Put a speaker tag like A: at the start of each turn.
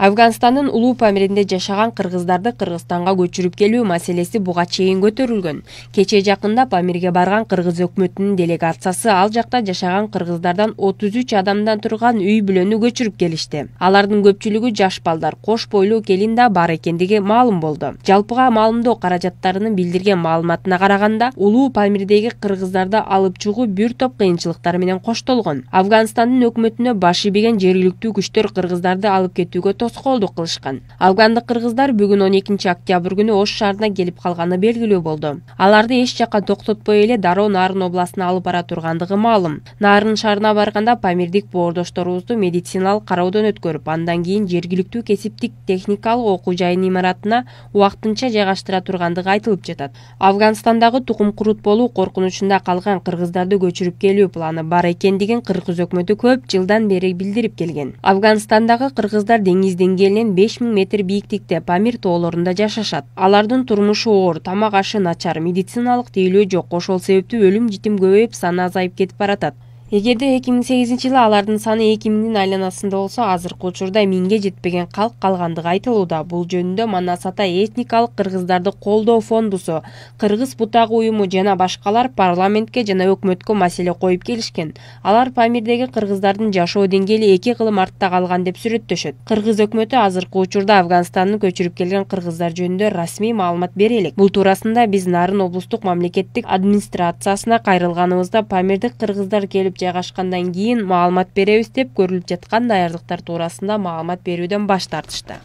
A: афганстандын улуу памиринде жашаган кыргыздарды кыргызстанга көчүрүп келүү маселеси буга чейин көтөрүлгөн кечээ жакында памирге барган кыргыз өкмөтүнүн делегациясы ал жакта жашаган кыргыздардан отуз үч адамдан турган үй бүлөнү көчүрүп келишти алардын көпчүлүгү жаш балдар кош бойлуу келин да бар экендиги маалым болду жалпыга маалымдоо каражаттарынын билдирген маалыматына караганда улуу памирдеги кыргыздарды алып чыгуу бир топ кыйынчылыктар менен коштолгон афганстандын өкмөтүнө баш ийбеген жергиликтүү күчтөр кыргыздарды алып кетүүгө тоскоолдук кылышкан афгандык кыргыздар бүгүн он экинчи октябрь күнү ош шаарына келип калганы белгилүү болду аларды эч жака токтотпой эле дароо нарын областына алып бара тургандыгы маалым нарын шаарына барганда памирдик боордошторубузду медициналык кароодон өткөрүп андан кийин жергиликтүү кесиптик техникалык окуу жайынын имаратына убактынча жайгаштыра тургандыгы айтылып жатат афганстандагы тукум курут болуу коркунучунда калган кыргыздарды көчүрүп келүү планы бар экендигин кыргыз өкмөтү көп жылдан бери билдирип келген афганстандагы кыргыздар деңиз деңгээлинен беш миң метр бийиктикте памир тоолорунда жашашат алардын турмушу оор тамак ашы начар медициналык тейлөө жок ошол себептүү өлүм житим көбөйүп саны азайып кетип баратат эгерде эки миң сегизинчи жылы алардын саны эки миңдин айланасында болсо азыркы учурда миңге жетпеген калк калгандыгы айтылууда бул жөнүндө манас ата этникалык кыргыздарды колдоо фондусу кыргыз бутагы уюму жана башкалар парламентке жана өкмөткө маселе коюп келишкен алар памирдеги кыргыздардын жашоо деңгээли эки кылым артта калган деп сүрөттөшөт кыргыз өкмөтү азыркы учурда афганстандын көчүрүп келген кыргыздар жөнүндө расмий маалымат бере элек бул туурасында биз нарын облустук мамлекеттик администрациясына кайрылганыбызда памирдик кыргыздар келип жайгашкандан кийин маалымат беребиз деп көрүлүп жаткан даярдыктар туурасында маалымат берүүдөн баш тартышты